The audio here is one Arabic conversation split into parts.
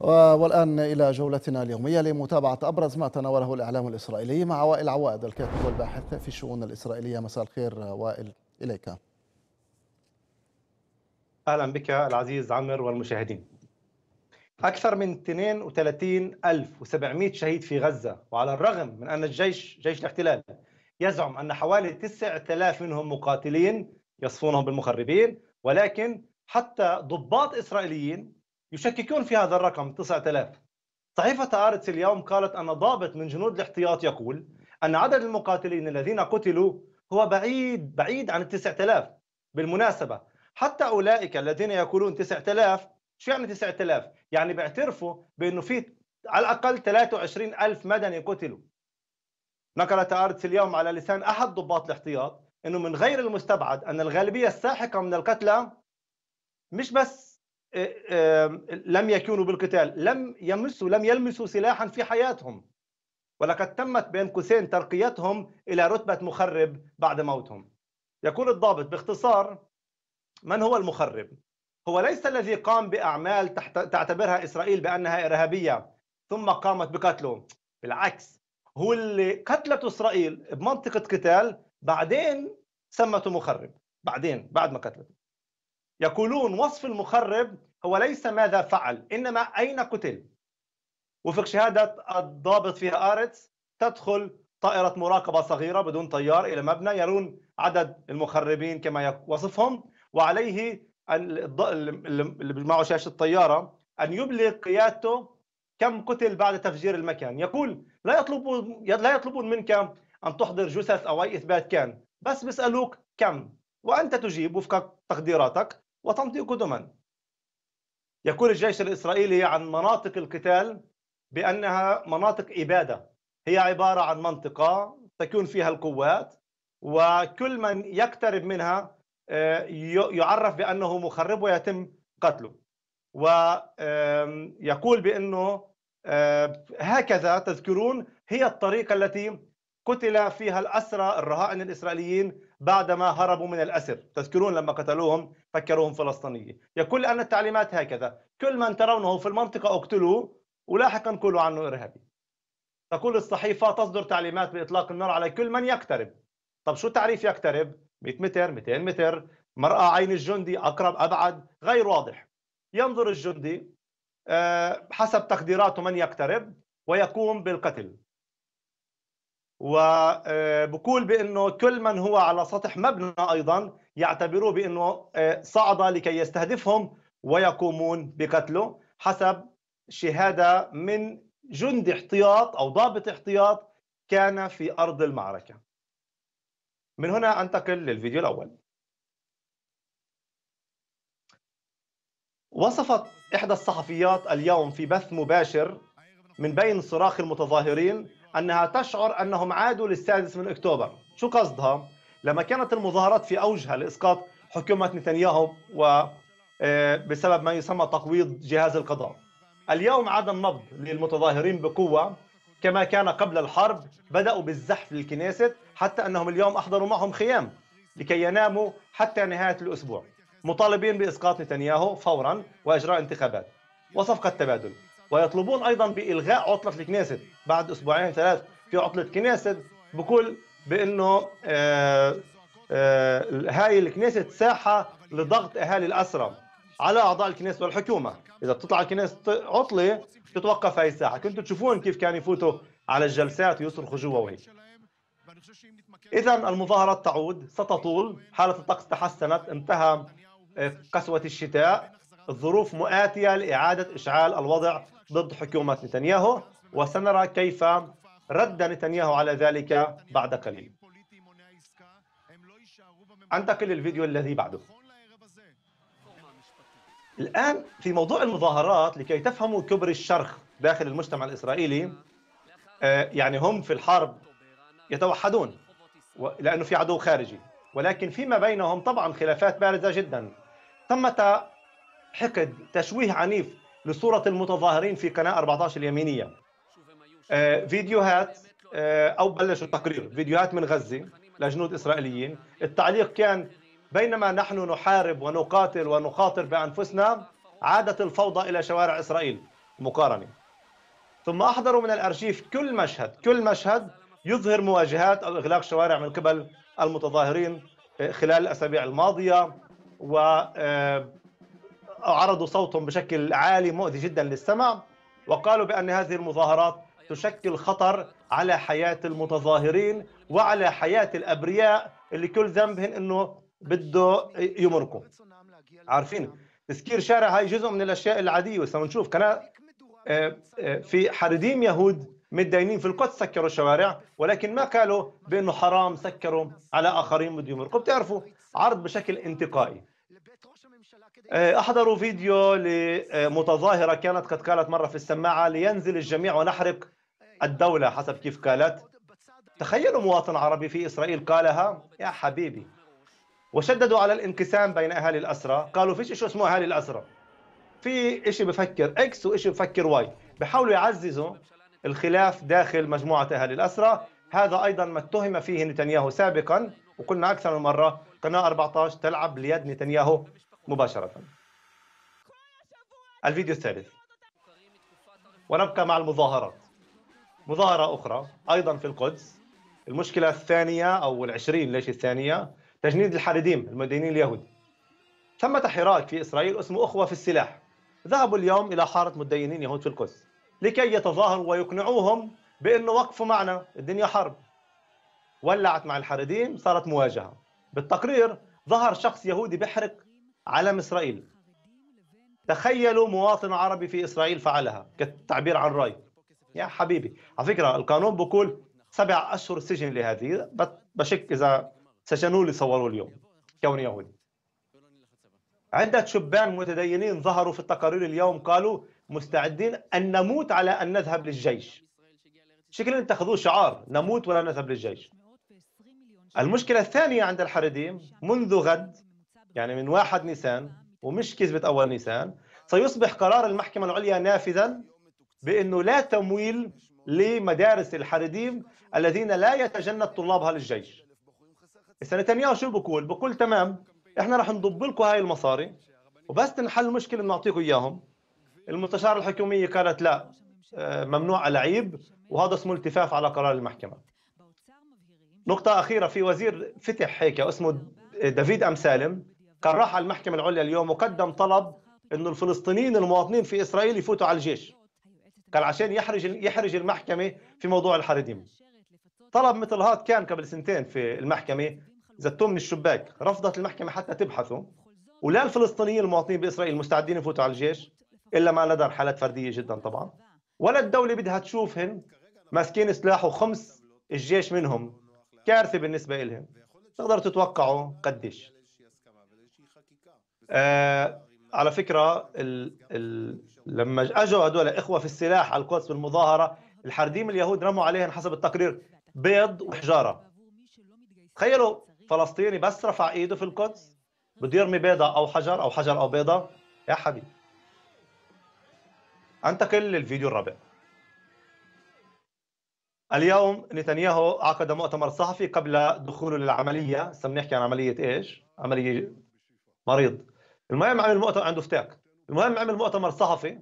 والآن إلى جولتنا اليومية لمتابعة أبرز ما تناوله الإعلام الإسرائيلي مع وائل عواد الكاتب والباحث في الشؤون الإسرائيلية مساء الخير وائل إليك أهلا بك العزيز عمر والمشاهدين أكثر من 32700 شهيد في غزة وعلى الرغم من أن الجيش جيش الاحتلال يزعم أن حوالي 9000 منهم مقاتلين يصفونهم بالمخربين ولكن حتى ضباط إسرائيليين يشككون في هذا الرقم 9000 صحيفة آرتس اليوم قالت أن ضابط من جنود الاحتياط يقول أن عدد المقاتلين الذين قتلوا هو بعيد بعيد عن 9000 بالمناسبة حتى أولئك الذين يقولون 9000 شو يعني 9000 يعني بيعترفوا بأنه في على الأقل 23000 مدني قتلوا نقلت آرتس اليوم على لسان أحد ضباط الاحتياط أنه من غير المستبعد أن الغالبية الساحقة من القتلى مش بس آه، آه، لم يكونوا بالقتال لم يمسوا لم يلمسوا سلاحا في حياتهم ولقد تمت بين قوسين ترقيتهم إلى رتبة مخرب بعد موتهم يقول الضابط باختصار من هو المخرب؟ هو ليس الذي قام بأعمال تعتبرها إسرائيل بأنها إرهابية ثم قامت بقتله بالعكس هو اللي قتلت إسرائيل بمنطقة قتال بعدين سمته مخرب بعدين بعد ما قتلته يقولون وصف المخرب هو ليس ماذا فعل إنما أين قتل وفق شهادة الضابط فيها آرتس تدخل طائرة مراقبة صغيرة بدون طيار إلى مبنى يرون عدد المخربين كما وصفهم وعليه اللي معه شاشة الطيارة أن يبلغ قيادته كم قتل بعد تفجير المكان يقول لا يطلبون لا يطلبون منك أن تحضر جثث أو أي إثبات كان بس بيسألوك كم وأنت تجيب وفق تقديراتك وتنطيق قدما يقول الجيش الإسرائيلي عن مناطق القتال بأنها مناطق إبادة هي عبارة عن منطقة تكون فيها القوات وكل من يقترب منها آه، يعرف بأنه مخرب ويتم قتله ويقول بأنه آه، هكذا تذكرون هي الطريقة التي قتل فيها الأسرى الرهائن الإسرائيليين بعدما هربوا من الأسر تذكرون لما قتلوهم فكروهم فلسطينية يقول أن التعليمات هكذا كل من ترونه في المنطقة اقتلوه ولاحقا قولوا عنه إرهابي تقول الصحيفة تصدر تعليمات بإطلاق النار على كل من يقترب طب شو تعريف يقترب 100 متر 200 متر مرأة عين الجندي أقرب أبعد غير واضح ينظر الجندي آه، حسب تقديراته من يقترب ويقوم بالقتل وبقول بانه كل من هو على سطح مبنى ايضا يعتبروه بانه آه، صعد لكي يستهدفهم ويقومون بقتله حسب شهاده من جندي احتياط او ضابط احتياط كان في ارض المعركه. من هنا انتقل للفيديو الاول. وصفت إحدى الصحفيات اليوم في بث مباشر من بين صراخ المتظاهرين أنها تشعر أنهم عادوا للسادس من أكتوبر شو قصدها؟ لما كانت المظاهرات في أوجها لإسقاط حكومة نتنياهو و آه، بسبب ما يسمى تقويض جهاز القضاء اليوم عاد النبض للمتظاهرين بقوة كما كان قبل الحرب بدأوا بالزحف للكنيسة حتى أنهم اليوم أحضروا معهم خيام لكي يناموا حتى نهاية الأسبوع مطالبين بإسقاط نتنياهو فورا وإجراء انتخابات وصفقة تبادل ويطلبون أيضا بإلغاء عطلة الكنيسة بعد أسبوعين ثلاث في عطلة كنيسة بكل بأنه آه، آه، هاي الكنيسة ساحة لضغط أهالي الاسرى على أعضاء الكنيسة والحكومة إذا بتطلع الكنيسة عطلة بتتوقف هاي الساحة كنتوا تشوفون كيف كانوا يفوتوا على الجلسات ويصرخوا جوا وهيك إذا المظاهرات تعود ستطول حالة الطقس تحسنت انتهى آه، قسوة الشتاء الظروف مؤاتية لإعادة إشعال الوضع ضد حكومة نتنياهو وسنرى كيف رد نتنياهو على ذلك بعد قليل أنتقل للفيديو الذي بعده الآن في موضوع المظاهرات لكي تفهموا كبر الشرخ داخل المجتمع الإسرائيلي آه، يعني هم في الحرب يتوحدون لأنه في عدو خارجي ولكن فيما بينهم طبعا خلافات بارزة جدا ثمة حقد تشويه عنيف لصورة المتظاهرين في قناة 14 اليمينية آه، فيديوهات آه، أو بلشوا التقرير فيديوهات من غزة لجنود إسرائيليين التعليق كان بينما نحن نحارب ونقاتل ونخاطر بأنفسنا عادت الفوضى إلى شوارع إسرائيل مقارنة ثم أحضروا من الأرشيف كل مشهد كل مشهد يظهر مواجهات أو إغلاق شوارع من قبل المتظاهرين آه، خلال الأسابيع الماضية و عرضوا صوتهم بشكل عالي مؤذي جدا للسمع وقالوا بأن هذه المظاهرات تشكل خطر على حياة المتظاهرين وعلى حياة الأبرياء اللي كل ذنبهم أنه بده يمرقوا عارفين تسكير شارع هاي جزء من الأشياء العادية وسنشوف كان آه، آه، في حرديم يهود متدينين في القدس سكروا الشوارع ولكن ما قالوا بانه حرام سكروا على اخرين بده يمرقوا بتعرفوا عرض بشكل انتقائي احضروا فيديو لمتظاهره كانت قد قالت مره في السماعه لينزل الجميع ونحرق الدوله حسب كيف قالت تخيلوا مواطن عربي في اسرائيل قالها يا حبيبي وشددوا على الانقسام بين اهالي الاسرى قالوا فيش شيء اسمه اهالي الاسرى في شيء بفكر اكس وشيء بفكر واي بحاولوا يعززوا الخلاف داخل مجموعه اهالي الاسرى هذا ايضا ما اتهم فيه نتنياهو سابقا وقلنا اكثر من مره قناه 14 تلعب ليد نتنياهو مباشرة الفيديو الثالث ونبقى مع المظاهرات مظاهرة أخرى أيضا في القدس المشكلة الثانية أو العشرين ليش الثانية تجنيد الحريديم المدينين اليهود ثمة حراك في إسرائيل اسمه أخوة في السلاح ذهبوا اليوم إلى حارة متدينين يهود في القدس لكي يتظاهروا ويقنعوهم بأنه وقفوا معنا الدنيا حرب ولعت مع الحريديم صارت مواجهة بالتقرير ظهر شخص يهودي بيحرق علم إسرائيل تخيلوا مواطن عربي في إسرائيل فعلها كتعبير عن رأي يا حبيبي على فكرة القانون بقول سبع أشهر سجن لهذه بشك إذا سجنوا لي صوروا اليوم كوني يهودي عدة شبان متدينين ظهروا في التقارير اليوم قالوا مستعدين أن نموت على أن نذهب للجيش شكل اتخذوه شعار نموت ولا نذهب للجيش المشكلة الثانية عند الحريديم منذ غد يعني من 1 نيسان ومش كذبة أول نيسان سيصبح قرار المحكمة العليا نافذا بأنه لا تمويل لمدارس الحريديم الذين لا يتجند طلابها للجيش إذا نتنياهو شو بقول؟ بقول تمام إحنا رح نضب لكم هاي المصاري وبس تنحل المشكلة بنعطيكم إياهم المستشارة الحكومية قالت لا آه، ممنوع لعيب وهذا اسمه التفاف على قرار المحكمة نقطة أخيرة في وزير فتح هيك اسمه دافيد أم سالم راح على المحكمة العليا اليوم وقدم طلب انه الفلسطينيين المواطنين في اسرائيل يفوتوا على الجيش كان عشان يحرج يحرج المحكمه في موضوع الحريديم طلب مثل هذا كان قبل سنتين في المحكمه زتوه من الشباك رفضت المحكمه حتى تبحثه ولا الفلسطينيين المواطنين باسرائيل مستعدين يفوتوا على الجيش الا ما ندر حالات فرديه جدا طبعا ولا الدوله بدها تشوفهم ماسكين سلاح وخمس الجيش منهم كارثه بالنسبه لهم تقدر تتوقعوا قديش آه على فكره ال ال لما اجوا هدول اخوه في السلاح على القدس بالمظاهره الحرديم اليهود رموا عليهم حسب التقرير بيض وحجاره تخيلوا فلسطيني بس رفع ايده في القدس بده يرمي بيضه او حجر او حجر او بيضه يا حبيبي انتقل للفيديو الرابع اليوم نتنياهو عقد مؤتمر صحفي قبل دخوله للعمليه هسه بنحكي عن عمليه ايش؟ عمليه مريض المهم عمل مؤتمر عنده فتاك المهم عمل مؤتمر صحفي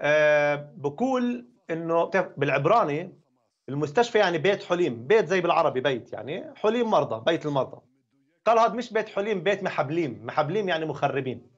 آه، بقول انه بالعبراني المستشفى يعني بيت حليم بيت زي بالعربي بيت يعني حليم مرضى بيت المرضى قال هذا مش بيت حليم بيت محبليم محبليم يعني مخربين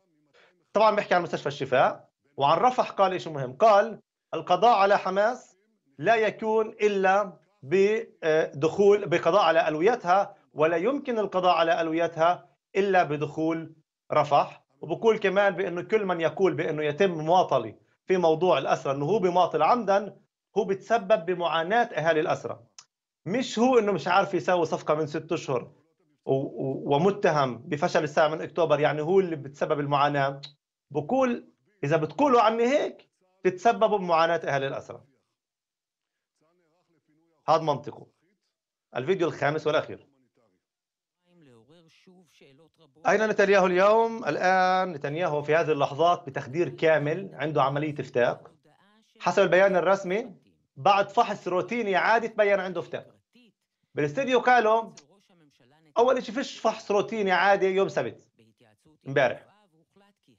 طبعا بيحكي عن مستشفى الشفاء وعن رفح قال شيء مهم قال القضاء على حماس لا يكون الا بدخول آه، بقضاء على الويتها ولا يمكن القضاء على الويتها الا بدخول رفح وبقول كمان بانه كل من يقول بانه يتم مماطله في موضوع الاسرى انه هو بماطل عمدا هو بتسبب بمعاناه اهالي الاسرى مش هو انه مش عارف يساوي صفقه من ست اشهر ومتهم بفشل الساعه من اكتوبر يعني هو اللي بتسبب المعاناه بقول اذا بتقولوا عني هيك بتسببوا بمعاناه اهالي الاسرى هذا منطقه الفيديو الخامس والاخير أين نتنياهو اليوم؟ الآن نتنياهو في هذه اللحظات بتخدير كامل عنده عملية افتاق حسب البيان الرسمي بعد فحص روتيني عادي تبين عنده افتاق بالاستديو قالوا أول شيء فيش فحص روتيني عادي يوم سبت امبارح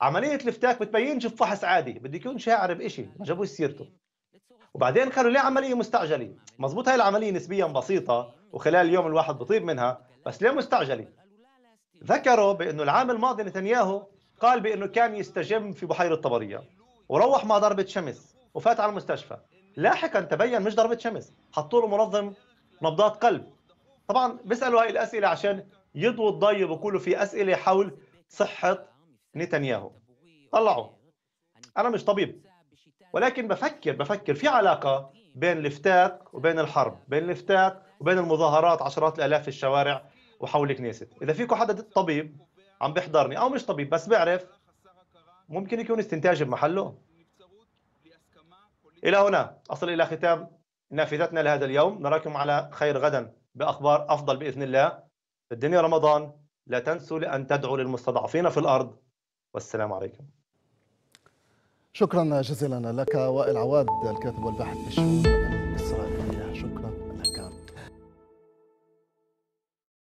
عملية الإفتاك بتبينش بفحص عادي بده يكون شاعر بإشي ما جابوش سيرته وبعدين قالوا ليه عملية مستعجلة مزبوط هاي العملية نسبيا بسيطة وخلال اليوم الواحد بطيب منها بس ليه مستعجلة ذكروا بأنه العام الماضي نتنياهو قال بأنه كان يستجم في بحيرة طبرية وروح مع ضربة شمس وفات على المستشفى لاحقا تبين مش ضربة شمس حطوا له منظم نبضات قلب طبعا بيسألوا هاي الأسئلة عشان يضوي الضي وبقولوا في أسئلة حول صحة نتنياهو طلعوا أنا مش طبيب ولكن بفكر بفكر في علاقة بين الافتاق وبين الحرب بين الافتاق وبين المظاهرات عشرات الآلاف في الشوارع وحول كنيست اذا فيكم حدا طبيب عم بيحضرني او مش طبيب بس بيعرف ممكن يكون استنتاجي بمحله الى هنا اصل الى ختام نافذتنا لهذا اليوم نراكم على خير غدا باخبار افضل باذن الله في الدنيا رمضان لا تنسوا لان تدعوا للمستضعفين في الارض والسلام عليكم شكرا جزيلا لك وائل عواد الكاتب والباحث الشؤون